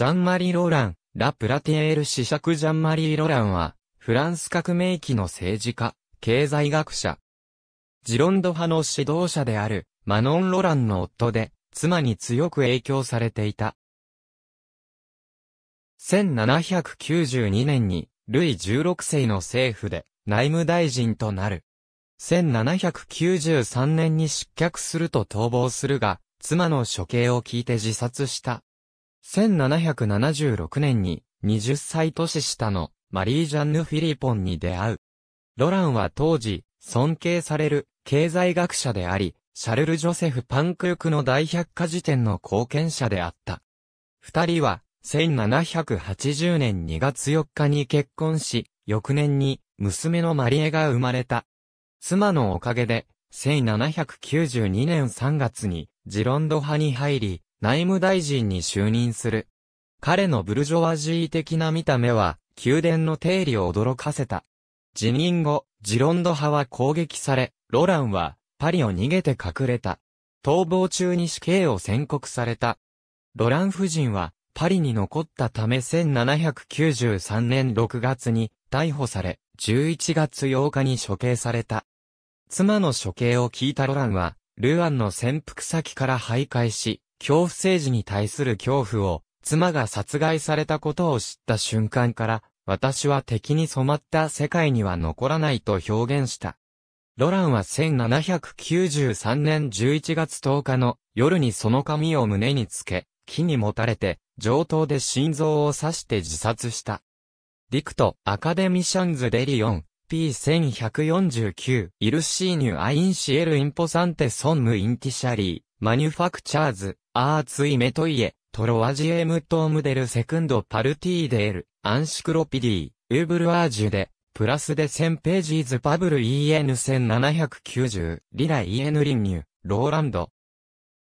ジャンマリ・ローラン、ラ・プラティエール子爵ジャンマリー・ロランは、フランス革命期の政治家、経済学者。ジロンド派の指導者である、マノン・ロランの夫で、妻に強く影響されていた。1792年に、ルイ16世の政府で、内務大臣となる。1793年に失脚すると逃亡するが、妻の処刑を聞いて自殺した。1776年に20歳年下のマリー・ジャンヌ・フィリポンに出会う。ロランは当時、尊敬される経済学者であり、シャルル・ジョセフ・パンクークの大百科事典の貢献者であった。二人は、1780年2月4日に結婚し、翌年に娘のマリエが生まれた。妻のおかげで、1792年3月にジロンド派に入り、内務大臣に就任する。彼のブルジョワジー的な見た目は、宮殿の定理を驚かせた。辞任後、ジロンド派は攻撃され、ロランは、パリを逃げて隠れた。逃亡中に死刑を宣告された。ロラン夫人は、パリに残ったため1793年6月に逮捕され、11月8日に処刑された。妻の処刑を聞いたロランは、ルアンの潜伏先から徘徊し、恐怖政治に対する恐怖を、妻が殺害されたことを知った瞬間から、私は敵に染まった世界には残らないと表現した。ロランは1793年11月10日の夜にその髪を胸につけ、木に持たれて、上等で心臓を刺して自殺した。ディクト、アカデミシャンズ・デリオン、P1149、イルシーニュ・アインシエル・インポサンテ・ソンム・インティシャリー、マニュファクチャーズ、アーツイメトイエ、トロアジエムトームデルセクンドパルティーデール、アンシクロピディ、ウブルアージュで、プラスで1000ページーズパブル EN1790、リラ EN リンニュ、ローランド。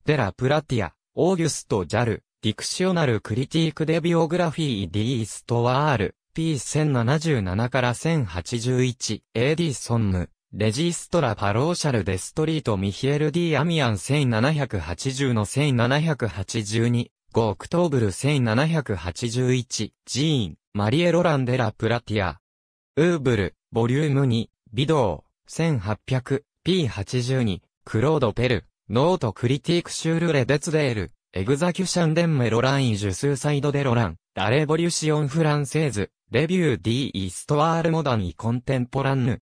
デラプラティア、オーギュスト・ジャル、ディクショナル・クリティーク・デビオグラフィー・ディーストワール、P1077 から1081、AD・ ソンム。レジストラ・パローシャル・デストリート・ミヒエル・ディ・アミアン1780の1782、ゴ・オクトーブル1781、ジーン、マリエ・ロランデ・ラ・プラティア。ウーブル、ボリューム2、ビドー、1800、P82、クロード・ペル、ノート・クリティーク・シュール・レ・デツデール、エグザキュシャン・デン・メ・ロラン・イ・ジュスーサイド・デ・ロラン、ラ・レボリュシオン・フランセーズ、レビュー・ディ・イストワール・モダン・イ・コンテンポランヌ。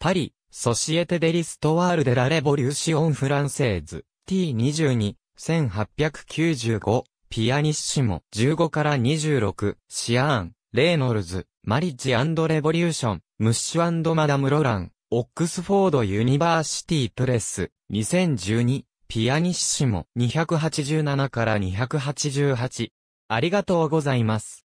パリ、ソシエテデリストワールデラレボリューシオンフランセーズ T22 1895ピアニッシモ15から26シアーンレイノルズマリッジレボリューションムッシュマダム・ロランオックスフォード・ユニバーシティ・プレス2012ピアニッシモ287から288ありがとうございます。